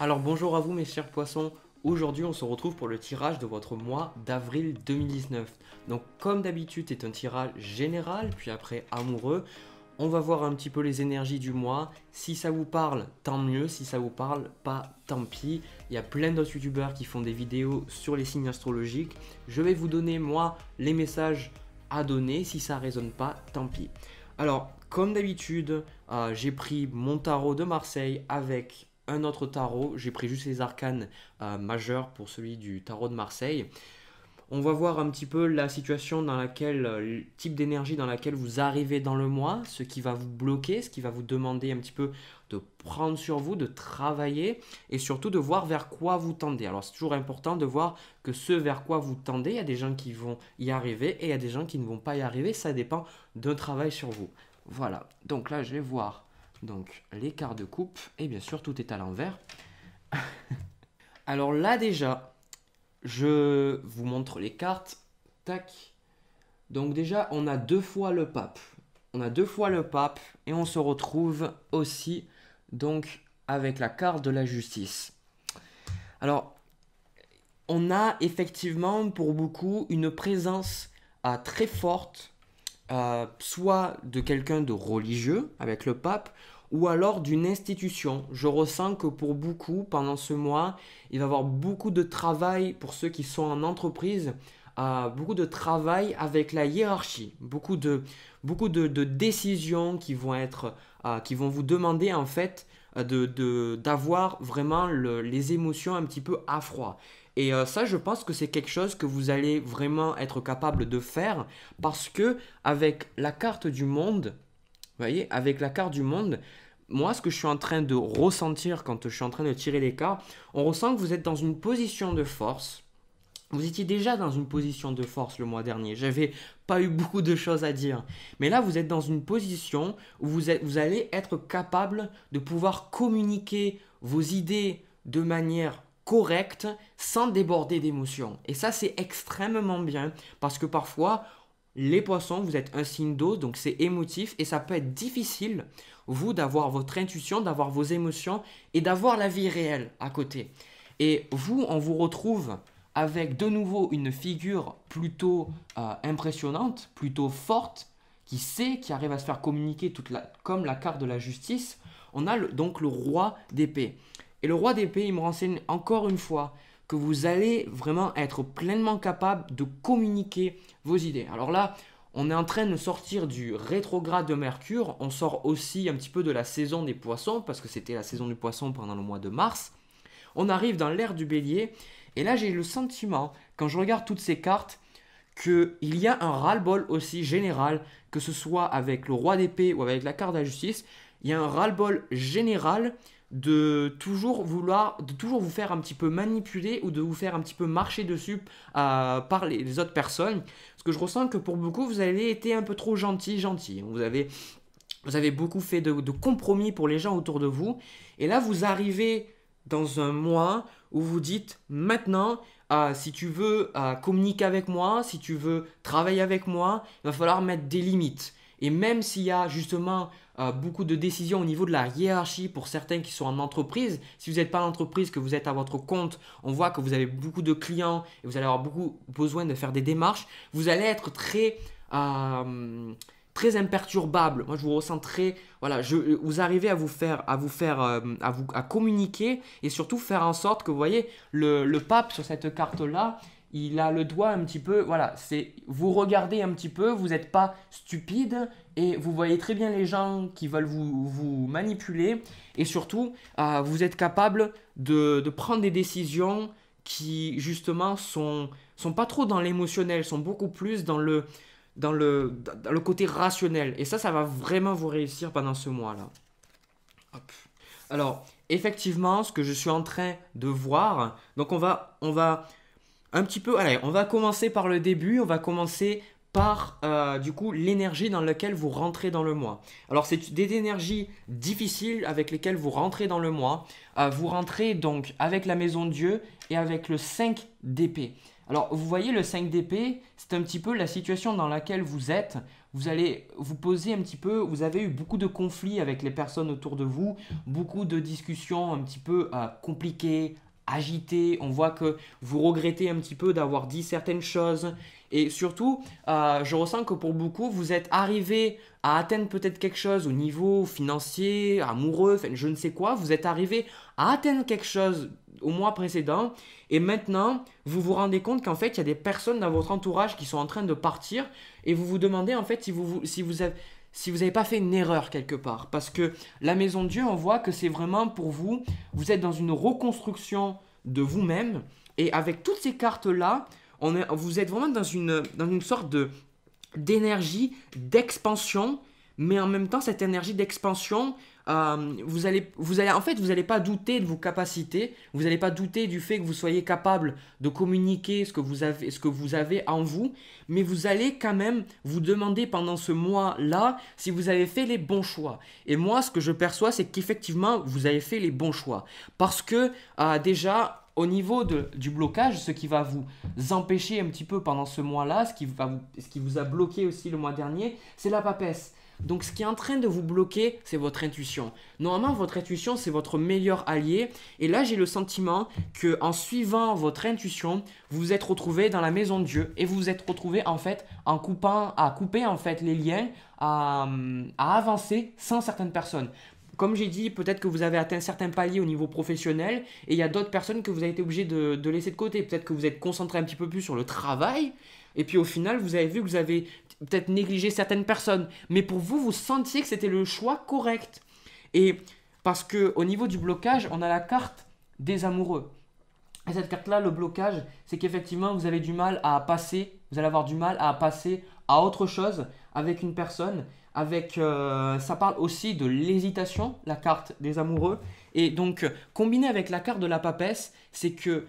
Alors bonjour à vous mes chers poissons, aujourd'hui on se retrouve pour le tirage de votre mois d'avril 2019. Donc comme d'habitude c'est un tirage général, puis après amoureux, on va voir un petit peu les énergies du mois. Si ça vous parle, tant mieux. Si ça vous parle, pas tant pis. Il y a plein d'autres youtubeurs qui font des vidéos sur les signes astrologiques. Je vais vous donner, moi, les messages à donner. Si ça résonne pas, tant pis. Alors, comme d'habitude, euh, j'ai pris mon tarot de Marseille avec un autre tarot. J'ai pris juste les arcanes euh, majeurs pour celui du tarot de Marseille. On va voir un petit peu la situation dans laquelle, euh, le type d'énergie dans laquelle vous arrivez dans le mois, ce qui va vous bloquer, ce qui va vous demander un petit peu de prendre sur vous, de travailler et surtout de voir vers quoi vous tendez. Alors c'est toujours important de voir que ce vers quoi vous tendez, il y a des gens qui vont y arriver et il y a des gens qui ne vont pas y arriver, ça dépend d'un travail sur vous. Voilà, donc là je vais voir donc l'écart de coupe, et bien sûr tout est à l'envers. Alors là déjà, je vous montre les cartes. Tac. Donc déjà, on a deux fois le pape. On a deux fois le pape et on se retrouve aussi donc avec la carte de la justice. Alors, on a effectivement pour beaucoup une présence à ah, très forte euh, soit de quelqu'un de religieux avec le pape, ou alors d'une institution. Je ressens que pour beaucoup, pendant ce mois, il va y avoir beaucoup de travail pour ceux qui sont en entreprise, euh, beaucoup de travail avec la hiérarchie, beaucoup de, décisions qui vont, euh, qui vont vous demander en fait d'avoir de, vraiment les émotions un petit peu à froid. Et euh, ça, je pense que c'est quelque chose que vous allez vraiment être capable de faire parce que avec la carte du monde, vous voyez, avec la carte du monde, moi, ce que je suis en train de ressentir quand je suis en train de tirer les cartes, on ressent que vous êtes dans une position de force. Vous étiez déjà dans une position de force le mois dernier. J'avais pas eu beaucoup de choses à dire. Mais là, vous êtes dans une position où vous, vous allez être capable de pouvoir communiquer vos idées de manière correcte sans déborder d'émotions. Et ça, c'est extrêmement bien parce que parfois, les poissons, vous êtes un signe d'eau, donc c'est émotif et ça peut être difficile, vous, d'avoir votre intuition, d'avoir vos émotions et d'avoir la vie réelle à côté. Et vous, on vous retrouve avec de nouveau une figure plutôt euh, impressionnante, plutôt forte, qui sait, qui arrive à se faire communiquer toute la, comme la carte de la justice. On a donc le roi d'épée. Et le roi d'épée, il me renseigne encore une fois que vous allez vraiment être pleinement capable de communiquer vos idées. Alors là, on est en train de sortir du rétrograde de Mercure, on sort aussi un petit peu de la saison des poissons, parce que c'était la saison du poisson pendant le mois de mars. On arrive dans l'ère du bélier, et là j'ai le sentiment, quand je regarde toutes ces cartes, qu'il y a un ras-le-bol aussi général, que ce soit avec le roi d'épée ou avec la carte de la justice, il y a un ras-le-bol général de toujours vouloir, de toujours vous faire un petit peu manipuler ou de vous faire un petit peu marcher dessus euh, par les, autres personnes. Parce que je ressens que pour beaucoup, vous avez été un peu trop gentil, gentil. Vous avez, beaucoup fait de, compromis pour les gens autour de vous. Et là, vous arrivez dans un mois où vous dites maintenant, euh, si tu veux euh, communiquer avec moi, si tu veux travailler avec moi, il va falloir mettre des limites. Et même s'il y a justement euh, beaucoup de décisions au niveau de la hiérarchie pour certains qui sont en entreprise, si vous n'êtes pas en entreprise, que vous êtes à votre compte, on voit que vous avez beaucoup de clients et vous allez avoir beaucoup besoin de faire des démarches, vous allez être très... Euh, très imperturbable. Moi, je vous ressens très, voilà, je, vous arrivez à vous faire, à vous faire, euh, à vous, à communiquer et surtout faire en sorte que vous voyez le pape sur cette carte là, il a le doigt un petit peu, voilà, c'est vous regardez un petit peu, vous n'êtes pas stupide et vous voyez très bien les gens qui veulent vous, manipuler et surtout euh, vous êtes capable de, prendre des décisions qui justement sont, sont pas trop dans l'émotionnel, sont beaucoup plus dans le, dans, le, côté rationnel et ça, ça va vraiment vous réussir pendant ce mois-là. Alors, effectivement, ce que je suis en train de voir, donc on va, on va un petit peu. Allez, on va commencer par le début. On va commencer par euh, du coup l'énergie dans laquelle vous rentrez dans le mois. Alors c'est des énergies difficiles avec lesquelles vous rentrez dans le mois. Euh, vous rentrez donc avec la maison de Dieu et avec le 5 d'épée. Alors vous voyez le 5 d'épée, c'est un petit peu la situation dans laquelle vous êtes. Vous allez vous poser un petit peu, vous avez eu beaucoup de conflits avec les personnes autour de vous, beaucoup de discussions un petit peu euh, compliquées, agité, on voit que vous regrettez un petit peu d'avoir dit certaines choses. Et surtout, euh, je ressens que pour beaucoup, vous êtes arrivé à atteindre peut-être quelque chose au niveau financier, amoureux, je ne sais quoi. Vous êtes arrivé à atteindre quelque chose au mois précédent. Et maintenant, vous vous rendez compte qu'en fait, il y a des personnes dans votre entourage qui sont en train de partir. Et vous vous demandez en fait si vous, si vous avez si vous n'avez pas fait une erreur quelque part. Parce que la maison de Dieu, on voit que c'est vraiment pour vous, vous êtes dans une reconstruction de vous-même. Et avec toutes ces cartes-là, vous êtes vraiment dans une, dans une sorte de d'énergie, d'expansion. Mais en même temps, cette énergie d'expansion, euh, vous allez, vous allez, en fait, vous n'allez pas douter de vos capacités, vous n'allez pas douter du fait que vous soyez capable de communiquer ce que vous avez, ce que vous avez en vous, mais vous allez quand même vous demander pendant ce mois-là si vous avez fait les bons choix. Et moi, ce que je perçois, c'est qu'effectivement, vous avez fait les bons choix, parce que euh, déjà, au niveau du blocage, ce qui va vous empêcher un petit peu pendant ce mois-là, ce qui, va ce qui vous a bloqué aussi le mois dernier, c'est la papesse. Donc ce qui est en train de vous bloquer, c'est votre intuition. Normalement, votre intuition, c'est votre meilleur allié. Et là, j'ai le sentiment que en suivant votre intuition, vous vous êtes retrouvé dans la maison de Dieu et vous vous êtes retrouvé en fait en coupant, à couper en fait les liens, à, avancer sans certaines personnes comme j'ai dit, peut-être que vous avez atteint certains paliers au niveau professionnel et il y a d'autres personnes que vous avez été obligé de, de, laisser de côté. Peut-être que vous êtes concentré un petit peu plus sur le travail et puis au final, vous avez vu que vous avez peut-être négliger certaines personnes, mais pour vous, vous sentiez que c'était le choix correct. Et parce que au niveau du blocage, on a la carte des amoureux. Et cette carte-là, le blocage, c'est qu'effectivement, vous avez du mal à passer, vous allez avoir du mal à passer à autre chose avec une personne. Avec, euh, ça parle aussi de l'hésitation, la carte des amoureux. Et donc, combiné avec la carte de la papesse, c'est que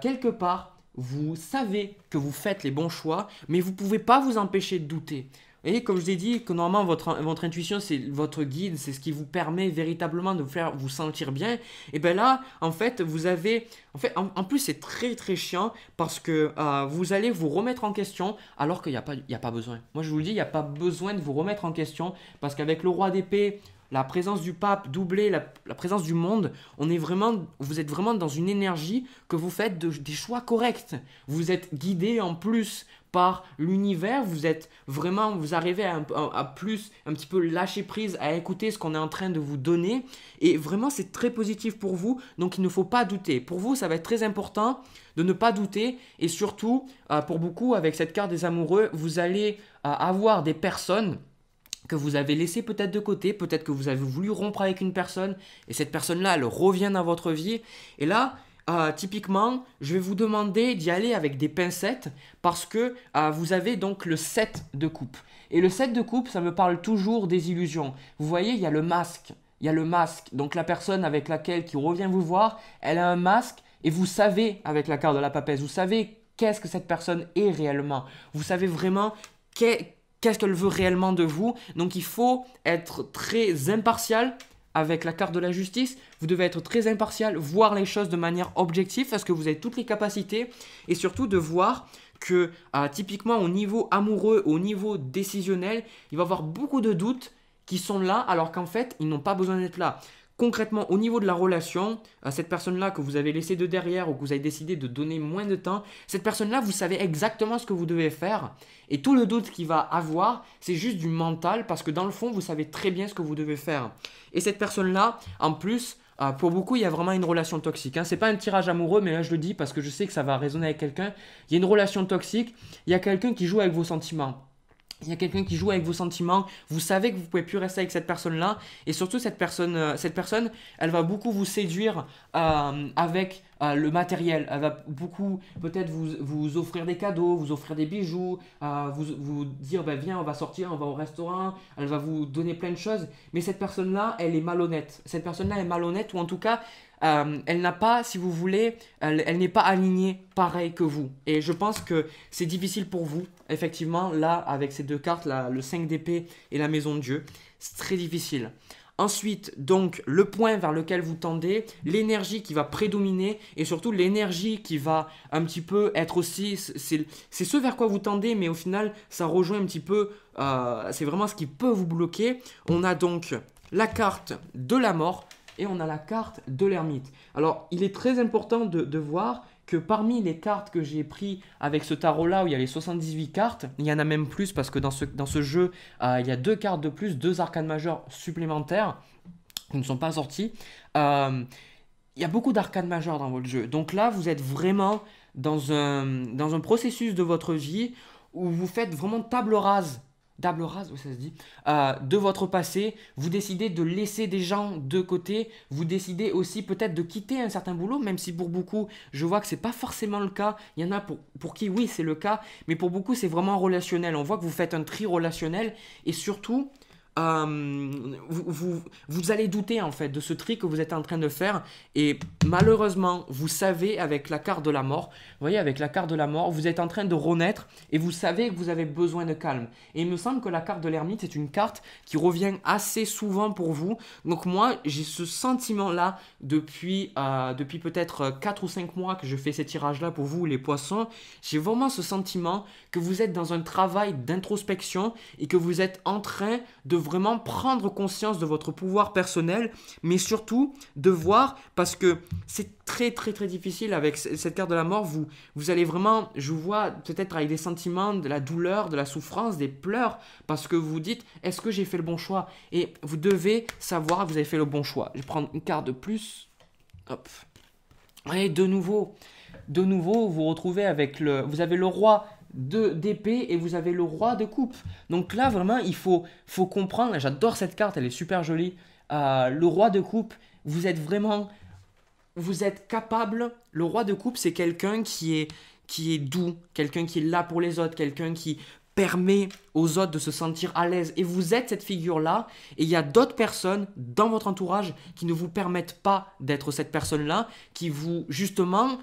quelque part, vous savez que vous faites les bons choix, mais vous ne pouvez pas vous empêcher de douter. Et comme je vous ai dit, que normalement votre, votre intuition, c'est votre guide, c'est ce qui vous permet véritablement de vous faire vous sentir bien. Et bien là, en fait, vous avez... En, fait, en, plus, c'est très très chiant parce que euh, vous allez vous remettre en question alors qu'il n'y a, pas, a pas besoin. Moi, je vous le dis, il n'y a pas besoin de vous remettre en question parce qu'avec le roi d'épée, la présence du pape, doublée, la, présence du monde, on est vraiment, vous êtes vraiment dans une énergie que vous faites des choix corrects. Vous êtes guidé en plus par l'univers, vous êtes vraiment, vous arrivez à, plus un petit peu lâcher prise, à écouter ce qu'on est en train de vous donner. Et vraiment, c'est très positif pour vous, donc il ne faut pas douter. Pour vous, ça va être très important de ne pas douter. Et surtout, euh, pour beaucoup, avec cette carte des amoureux, vous allez euh, avoir des personnes que vous avez laissé peut-être de côté, peut-être que vous avez voulu rompre avec une personne, et cette personne-là, elle revient dans votre vie. Et là, euh, typiquement, je vais vous demander d'y aller avec des pincettes, parce que euh, vous avez donc le 7 de coupe. Et le 7 de coupe, ça me parle toujours des illusions. Vous voyez, il y a le masque. Il y a le masque. Donc la personne avec laquelle qui revient vous voir, elle a un masque, et vous savez, avec la carte de la papesse, vous savez qu'est-ce que cette personne est réellement. Vous savez vraiment... Qu'est, qu'est-ce qu'elle veut réellement de vous. Donc il faut être très impartial avec la carte de la justice, vous devez être très impartial, voir les choses de manière objective parce que vous avez toutes les capacités et surtout de voir que euh, typiquement au niveau amoureux, au niveau décisionnel, il va y avoir beaucoup de doutes qui sont là alors qu'en fait ils n'ont pas besoin d'être là concrètement au niveau de la relation, à cette personne-là que vous avez laissée de derrière ou que vous avez décidé de donner moins de temps, cette personne-là, vous savez exactement ce que vous devez faire. Et tout le doute qu'il va avoir, c'est juste du mental parce que dans le fond, vous savez très bien ce que vous devez faire. Et cette personne-là, en plus, euh, pour beaucoup, il y a vraiment une relation toxique. Hein. C'est pas un tirage amoureux, mais là je le dis parce que je sais que ça va résonner avec quelqu'un. Il y a une relation toxique, il y a quelqu'un qui joue avec vos sentiments il y a quelqu'un qui joue avec vos sentiments, vous savez que vous pouvez plus rester avec cette personne-là, et surtout cette personne, euh, cette personne, elle va beaucoup vous séduire euh, avec euh, le matériel, elle va beaucoup peut-être vous, vous, offrir des cadeaux, vous offrir des bijoux, vous, vous, dire bah, viens on va sortir, on va au restaurant, elle va vous donner plein de choses, mais cette personne-là, elle est malhonnête, cette personne-là est malhonnête, ou en tout cas, euh, elle n'a pas, si vous voulez, elle, n'est pas alignée pareil que vous. Et je pense que c'est difficile pour vous, effectivement, là, avec ces deux cartes, le 5 d'épée et la maison de Dieu. C'est très difficile. Ensuite, donc, le point vers lequel vous tendez, l'énergie qui va prédominer et surtout l'énergie qui va un petit peu être aussi. C'est ce vers quoi vous tendez, mais au final, ça rejoint un petit peu. Euh, c'est vraiment ce qui peut vous bloquer. On a donc la carte de la mort et on a la carte de l'ermite. Alors, il est très important de, voir que parmi les cartes que j'ai pris avec ce tarot là où il y a les 78 cartes, il y en a même plus parce que dans ce, dans ce jeu euh, il y a deux cartes de plus, deux arcanes majeures supplémentaires qui ne sont pas sorties. Euh, il y a beaucoup d'arcanes majeures dans votre jeu. Donc là vous êtes vraiment dans un, dans un processus de votre vie où vous faites vraiment table rase table rase, ça se dit, euh, de votre passé, vous décidez de laisser des gens de côté, vous décidez aussi peut-être de quitter un certain boulot, même si pour beaucoup, je vois que ce n'est pas forcément le cas, il y en a pour, pour qui oui c'est le cas, mais pour beaucoup c'est vraiment relationnel, on voit que vous faites un tri relationnel, et surtout, euh, vous, vous, allez douter en fait de ce tri que vous êtes en train de faire et malheureusement vous savez avec la carte de la mort, vous voyez avec la carte de la mort vous êtes en train de renaître et vous savez que vous avez besoin de calme et il me semble que la carte de l'ermite C'est une carte qui revient assez souvent pour vous donc moi j'ai ce sentiment là depuis, euh, depuis peut-être 4 ou 5 mois que je fais ces tirages là pour vous les poissons j'ai vraiment ce sentiment que vous êtes dans un travail d'introspection et que vous êtes en train de vraiment prendre conscience de votre pouvoir personnel, mais surtout de voir, parce que c'est très très très difficile avec cette carte de la mort, vous, vous allez vraiment, je vous vois peut-être avec des sentiments, de la douleur, de la souffrance, des pleurs, parce que vous dites, est-ce que j'ai fait le bon choix Et vous devez savoir que vous avez fait le bon choix. Je vais prendre une carte de plus. Hop. Et de nouveau, de nouveau, vous vous retrouvez avec le... Vous avez le roi d'épée et vous avez le roi de coupe. Donc là, vraiment, il faut, faut comprendre. J'adore cette carte, elle est super jolie. Euh, le roi de coupe, vous êtes vraiment. Vous êtes capable. Le roi de coupe, c'est quelqu'un qui est, qui est doux, quelqu'un qui est là pour les autres, quelqu'un qui permet aux autres de se sentir à l'aise. Et vous êtes cette figure-là, et il y a d'autres personnes dans votre entourage qui ne vous permettent pas d'être cette personne-là, qui vous, justement,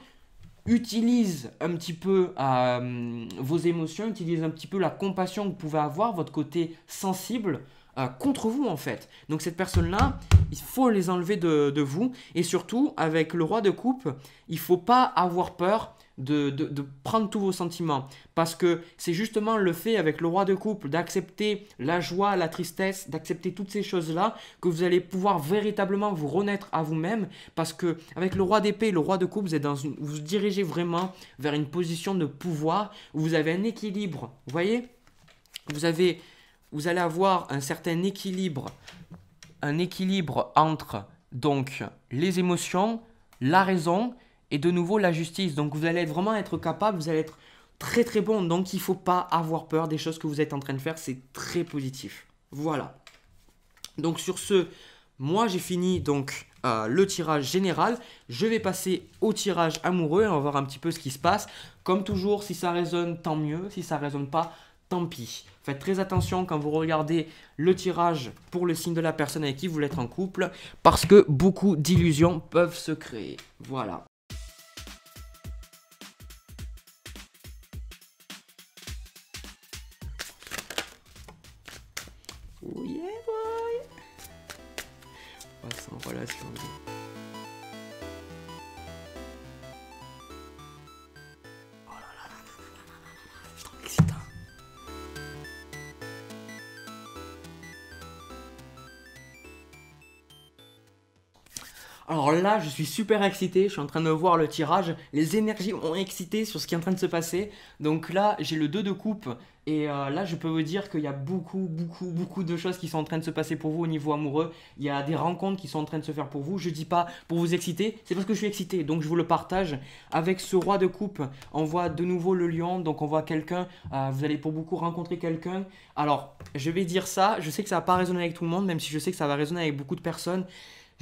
utilise un petit peu euh, vos émotions, utilise un petit peu la compassion que vous pouvez avoir, votre côté sensible euh, contre vous en fait. Donc cette personne-là, il faut les enlever de, de, vous. Et surtout, avec le roi de coupe, il faut pas avoir peur de, prendre tous vos sentiments. Parce que c'est justement le fait avec le roi de couple d'accepter la joie, la tristesse, d'accepter toutes ces choses-là, que vous allez pouvoir véritablement vous renaître à vous-même. Parce que avec le roi d'épée, le roi de couple vous, êtes dans vous dirigez vraiment vers une position de pouvoir où vous avez un équilibre. Vous voyez vous, avez, vous allez avoir un certain équilibre, un équilibre entre donc les émotions, la raison et de nouveau la justice. Donc vous allez vraiment être capable, vous allez être très très bon. Donc il ne faut pas avoir peur des choses que vous êtes en train de faire, c'est très positif. Voilà. Donc sur ce, moi j'ai fini donc euh, le tirage général. Je vais passer au tirage amoureux et on va voir un petit peu ce qui se passe. Comme toujours, si ça résonne, tant mieux. Si ça résonne pas, tant pis. Faites très attention quand vous regardez le tirage pour le signe de la personne avec qui vous voulez en couple, parce que beaucoup d'illusions peuvent se créer. Voilà. je suis super excité, je suis en train de voir le tirage, les énergies ont excité sur ce qui est en train de se passer. Donc là, j'ai le 2 de coupe et euh, là, je peux vous dire qu'il y a beaucoup, beaucoup, beaucoup de choses qui sont en train de se passer pour vous au niveau amoureux. Il y a des rencontres qui sont en train de se faire pour vous. Je dis pas pour vous exciter, c'est parce que je suis excité. Donc je vous le partage. Avec ce roi de coupe, on voit de nouveau le lion. Donc on voit quelqu'un. Euh, vous allez pour beaucoup rencontrer quelqu'un. Alors, je vais dire ça. Je sais que ça va pas résonner avec tout le monde, même si je sais que ça va résonner avec beaucoup de personnes.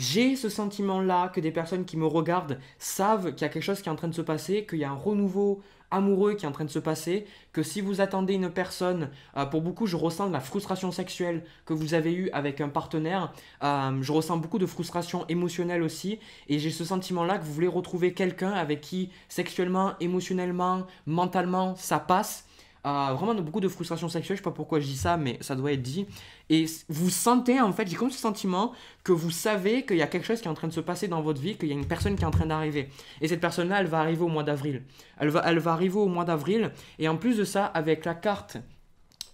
J'ai ce sentiment-là que des personnes qui me regardent savent qu'il y a quelque chose qui est en train de se passer, qu'il y a un renouveau amoureux qui est en train de se passer, que si vous attendez une personne, euh, pour beaucoup je ressens de la frustration sexuelle que vous avez eue avec un partenaire, euh, je ressens beaucoup de frustration émotionnelle aussi, et j'ai ce sentiment-là que vous voulez retrouver quelqu'un avec qui sexuellement, émotionnellement, mentalement, ça passe, ah, vraiment beaucoup de frustration sexuelle, je sais pas pourquoi je dis ça, mais ça doit être dit. Et vous sentez, en fait, j'ai comme ce sentiment que vous savez qu'il y a quelque chose qui est en train de se passer dans votre vie, qu'il y a une personne qui est en train d'arriver. Et cette personne-là, elle va arriver au mois d'avril. elle va arriver au mois d'avril. Et en plus de ça, avec la carte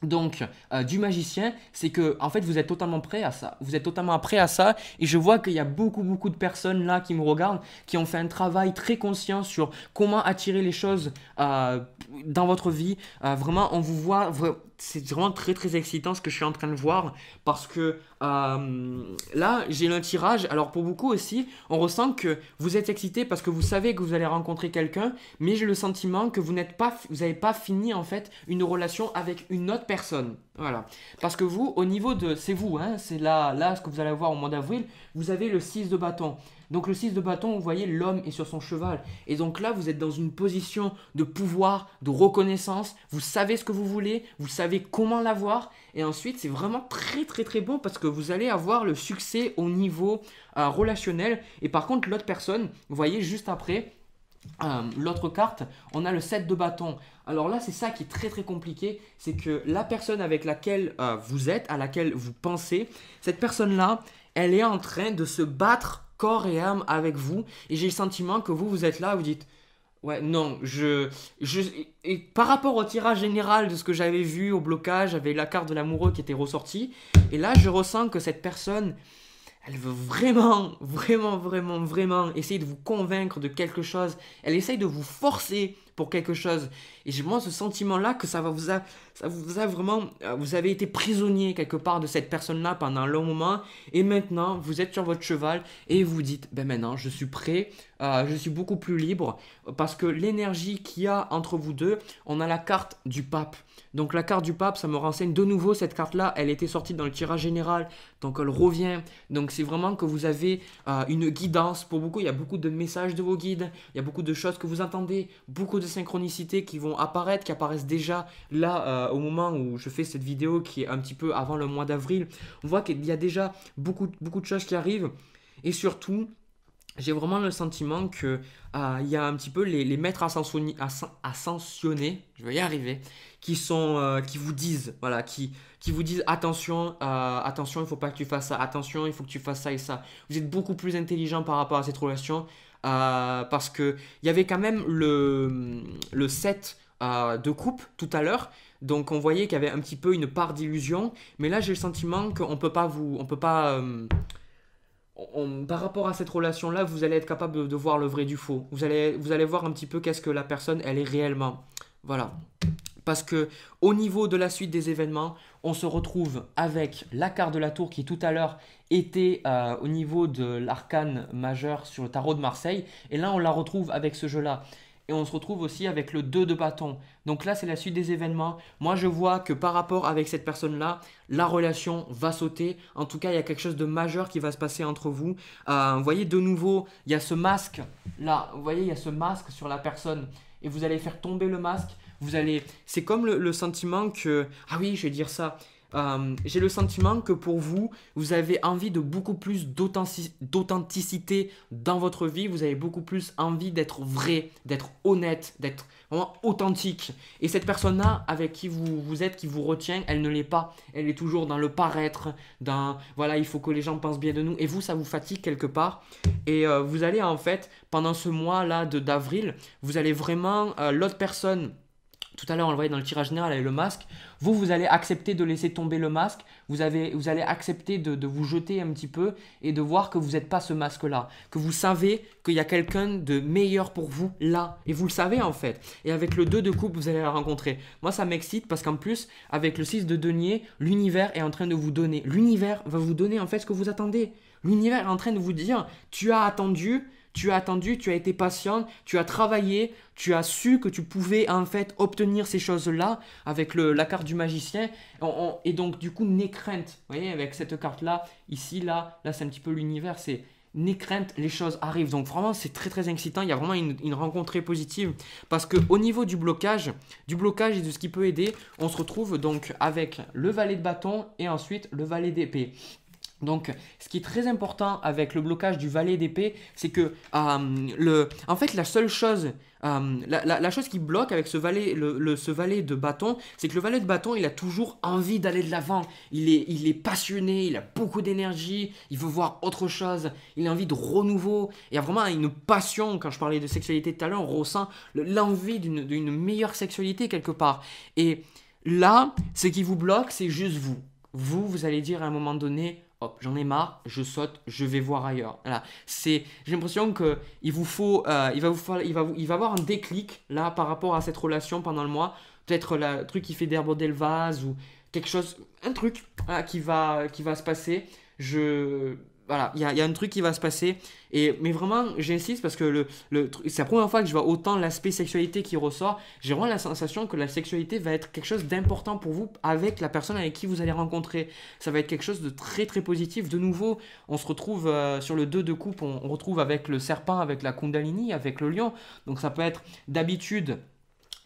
donc euh, du magicien, c'est que en fait vous êtes totalement prêt à ça. Vous êtes totalement prêt à ça et je vois qu'il y a beaucoup beaucoup de personnes là qui me regardent qui ont fait un travail très conscient sur comment attirer les choses euh, dans votre vie. Euh, vraiment on vous voit c'est vraiment très très excitant ce que je suis en train de voir parce que euh, là j'ai un tirage. Alors pour beaucoup aussi, on ressent que vous êtes excité parce que vous savez que vous allez rencontrer quelqu'un, mais j'ai le sentiment que vous n'êtes pas, vous n'avez pas fini en fait une relation avec une autre personne. Voilà. Parce que vous, au niveau de... C'est vous, hein, c'est là, là ce que vous allez avoir au mois d'avril, vous avez le 6 de bâton. Donc le 6 de bâton, vous voyez, l'homme est sur son cheval. Et donc là, vous êtes dans une position de pouvoir, de reconnaissance, vous savez ce que vous voulez, vous savez comment l'avoir. Et ensuite, c'est vraiment très très très bon parce que vous allez avoir le succès au niveau euh, relationnel. Et par contre, l'autre personne, vous voyez, juste après, euh, l'autre carte, on a le 7 de bâton. Alors là, c'est ça qui est très très compliqué, c'est que la personne avec laquelle euh, vous êtes, à laquelle vous pensez, cette personne-là, elle est en train de se battre corps et âme avec vous. Et j'ai le sentiment que vous, vous êtes là, vous dites, Ouais, non, je, je et par rapport au tirage général de ce que j'avais vu au blocage, j'avais la carte de l'amoureux qui était ressortie, et là je ressens que cette personne, elle veut vraiment, vraiment, vraiment, vraiment essayer de vous convaincre de quelque chose. Elle essaye de vous forcer pour quelque chose. Et j'ai moi ce sentiment-là que ça va vous a, ça vous a vraiment, euh, vous avez été prisonnier quelque part de cette personne-là pendant un long moment. Et maintenant, vous êtes sur votre cheval et vous dites, ben maintenant, je suis prêt, euh, je suis beaucoup plus libre parce que l'énergie qu'il y a entre vous deux, on a la carte du pape. Donc la carte du pape, ça me renseigne de nouveau cette carte-là. Elle était sortie dans le tirage général, donc elle revient. Donc c'est vraiment que vous avez euh, une guidance pour beaucoup. Il y a beaucoup de messages de vos guides, il y a beaucoup de choses que vous entendez, beaucoup de synchronicités qui vont apparaître, qui apparaissent déjà là euh, au moment où je fais cette vidéo, qui est un petit peu avant le mois d'avril. On voit qu'il y a déjà beaucoup, beaucoup de choses qui arrivent. Et surtout, j'ai vraiment le sentiment que euh, il y a un petit peu les, les maîtres ascensionnés, je vais y arriver, qui sont, euh, qui vous disent, voilà, qui, qui vous disent attention, attention, il faut pas que tu fasses ça, attention, il faut que tu fasses ça et ça. Vous êtes beaucoup plus intelligent par rapport à cette relation parce que il y avait quand même le le 7 de coupe tout à l'heure. Donc on voyait qu'il y avait un petit peu une part d'illusion. Mais là, j'ai le sentiment qu'on peut pas vous... On peut pas... Euh, par rapport à cette relation-là, vous allez être capable de, voir le vrai du faux. Vous allez, vous allez voir un petit peu qu'est-ce que la personne, elle est réellement. Voilà. Parce que au niveau de la suite des événements, on se retrouve avec la carte de la tour qui tout à l'heure était euh, au niveau de l'arcane majeur sur le tarot de Marseille. Et là, on la retrouve avec ce jeu-là et on se retrouve aussi avec le 2 de bâton. Donc là, c'est la suite des événements. Moi, je vois que par rapport avec cette personne-là, la relation va sauter. En tout cas, il y a quelque chose de majeur qui va se passer entre vous. Euh, vous voyez, de nouveau, il y a ce masque là. Vous voyez, il y a ce masque sur la personne. Et vous allez faire tomber le masque. Vous allez... C'est comme le, le sentiment que... Ah oui, je vais dire ça. Euh, j'ai le sentiment que pour vous, vous avez envie de beaucoup plus d'authenticité dans votre vie, vous avez beaucoup plus envie d'être vrai, d'être honnête, d'être vraiment authentique. Et cette personne-là, avec qui vous, êtes, qui vous retient, elle ne l'est pas. Elle est toujours dans le paraître, dans voilà, il faut que les gens pensent bien de nous. Et vous, ça vous fatigue quelque part. Et euh, vous allez en fait, pendant ce mois-là d'avril, vous allez vraiment, euh, l'autre personne tout à l'heure on le voyait dans le tirage général avec le masque, vous, vous allez accepter de laisser tomber le masque, vous, vous allez accepter de, de vous jeter un petit peu et de voir que vous n'êtes pas ce masque-là, que vous savez qu'il y a quelqu'un de meilleur pour vous là, et vous le savez en fait. Et avec le 2 de coupe, vous allez la rencontrer. Moi, ça m'excite parce qu'en plus, avec le 6 de denier, l'univers est en train de vous donner, l'univers va vous donner en fait ce que vous attendez. L'univers est en train de vous dire, tu as attendu, tu as attendu, tu as été patiente, tu as travaillé, tu as su que tu pouvais en fait obtenir ces choses-là avec la carte du magicien. et donc du coup, n'aie crainte. Vous voyez, avec cette carte-là, ici, là, là c'est un petit peu l'univers, c'est n'aie crainte, les choses arrivent. Donc vraiment, c'est très très excitant, il y a vraiment une, une rencontre très positive. Parce qu'au niveau du blocage, du blocage et de ce qui peut aider, on se retrouve donc avec le valet de bâton et ensuite le valet d'épée. Donc, ce qui est très important avec le blocage du valet d'épée, c'est que euh, en fait, la seule chose, euh, la, chose qui bloque avec ce valet, ce valet de bâton, c'est que le valet de bâton, il a toujours envie d'aller de l'avant. Il est, il est passionné, il a beaucoup d'énergie, il veut voir autre chose, il a envie de renouveau. Il y a vraiment une passion, quand je parlais de sexualité tout à l'heure, on ressent l'envie d'une meilleure sexualité quelque part. Et là, ce qui vous bloque, c'est juste vous. Vous, vous allez dire à un moment donné, hop, j'en ai marre, je saute, je vais voir ailleurs. Voilà. C'est, j'ai l'impression que il vous faut, euh, il va vous falloir, il va, il va avoir un déclic là par rapport à cette relation pendant le mois. Peut-être le truc qui fait d'herbe vase ou quelque chose, un truc qui va, qui va se passer. Je voilà, il y a, un truc qui va se passer. Et, mais vraiment, j'insiste parce que le, c'est la première fois que je vois autant l'aspect sexualité qui ressort. J'ai vraiment la sensation que la sexualité va être quelque chose d'important pour vous avec la personne avec qui vous allez rencontrer. Ça va être quelque chose de très très positif. De nouveau, on se retrouve euh, sur le 2 de coupe, on, se retrouve avec le serpent, avec la kundalini, avec le lion. Donc ça peut être d'habitude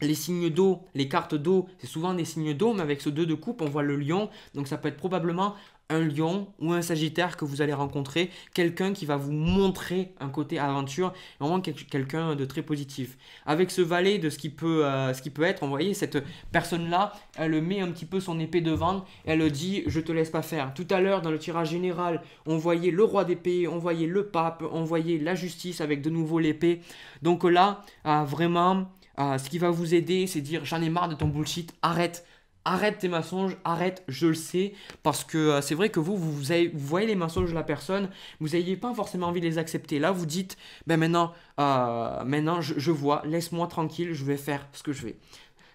les signes d'eau, les cartes d'eau, c'est souvent des signes d'eau, mais avec ce 2 de coupe, on voit le lion, donc ça peut être probablement un lion ou un sagittaire que vous allez rencontrer, quelqu'un qui va vous montrer un côté aventure, vraiment quelqu'un de très positif. Avec ce valet de ce qui peut, euh, ce qui peut être, vous voyez, cette personne-là, elle met un petit peu son épée devant, elle dit je te laisse pas faire. Tout à l'heure, dans le tirage général, on voyait le roi d'épée, on voyait le pape, on voyait la justice avec de nouveau l'épée. Donc là, euh, vraiment, euh, ce qui va vous aider, c'est dire j'en ai marre de ton bullshit, arrête Arrête tes mensonges, arrête, je le sais, parce que euh, c'est vrai que vous, vous, vous, voyez les mensonges de la personne, vous n'ayez pas forcément envie de les accepter. Là, vous dites, ben maintenant, euh, maintenant, je, je vois, laisse-moi tranquille, je vais faire ce que je vais.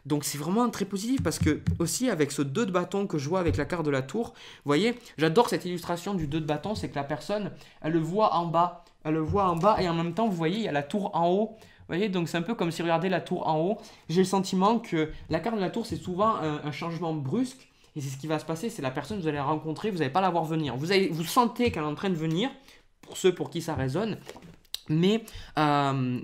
Donc c'est vraiment très positif parce que aussi avec ce 2 de bâton que je vois avec la carte de la tour, vous voyez, j'adore cette illustration du 2 de bâton, c'est que la personne, elle le voit en bas, elle le voit en bas et en même temps, vous voyez, il y a la tour en haut voyez, donc c'est un peu comme si vous regardez la tour en haut. J'ai le sentiment que la carte de la tour, c'est souvent un, changement brusque. Et c'est ce qui va se passer, c'est la personne que vous allez rencontrer, vous n'allez pas la voir venir. Vous, vous sentez qu'elle est en train de venir, pour ceux pour qui ça résonne. Mais euh,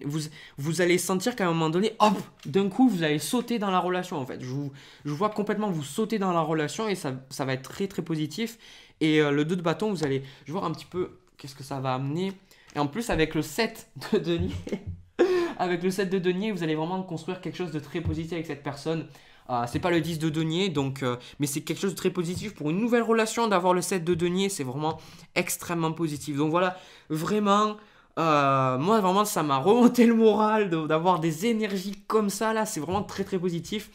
vous, allez sentir qu'à un moment donné, hop, d'un coup, vous allez sauter dans la relation, en fait. Je vois complètement vous sauter dans la relation et ça, va être très, très positif. Et euh, le 2 de bâton, vous allez je voir un petit peu qu'est-ce que ça va amener. Et en plus, avec le 7 de denier, avec le 7 de denier, vous allez vraiment construire quelque chose de très positif avec cette personne. Ah, c'est pas le 10 de denier, donc, euh, mais c'est quelque chose de très positif pour une nouvelle relation. D'avoir le 7 de denier, c'est vraiment extrêmement positif. Donc voilà, vraiment, euh, moi vraiment, ça m'a remonté le moral d'avoir des énergies comme ça là. C'est vraiment très très positif.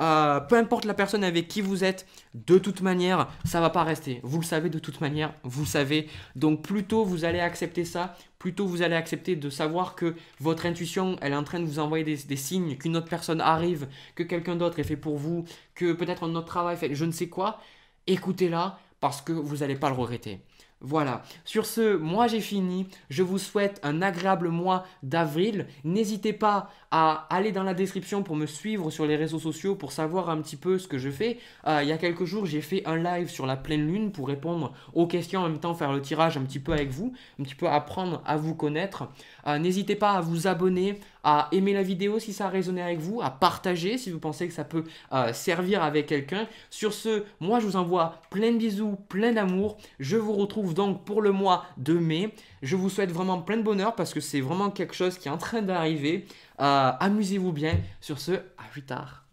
Euh, peu importe la personne avec qui vous êtes, de toute manière, ça va pas rester. Vous le savez de toute manière, vous savez. Donc plutôt vous allez accepter ça, plutôt vous allez accepter de savoir que votre intuition, elle est en train de vous envoyer des, des signes, qu'une autre personne arrive, que quelqu'un d'autre est fait pour vous, que peut-être un autre travail fait je ne sais quoi. Écoutez-la parce que vous n'allez pas le regretter. Voilà. Sur ce, moi j'ai fini. Je vous souhaite un agréable mois d'avril. N'hésitez pas à aller dans la description pour me suivre sur les réseaux sociaux pour savoir un petit peu ce que je fais. Euh, il y a quelques jours, j'ai fait un live sur la pleine lune pour répondre aux questions en même temps faire le tirage un petit peu avec vous, un petit peu apprendre à vous connaître. Euh, n'hésitez pas à vous abonner, à aimer la vidéo si ça a résonné avec vous, à partager si vous pensez que ça peut euh, servir avec quelqu'un. Sur ce, moi je vous envoie plein de bisous, plein d'amour. Je vous retrouve donc pour le mois de mai. Je vous souhaite vraiment plein de bonheur parce que c'est vraiment quelque chose qui est en train d'arriver. Euh, amusez-vous bien. Sur ce, à plus tard.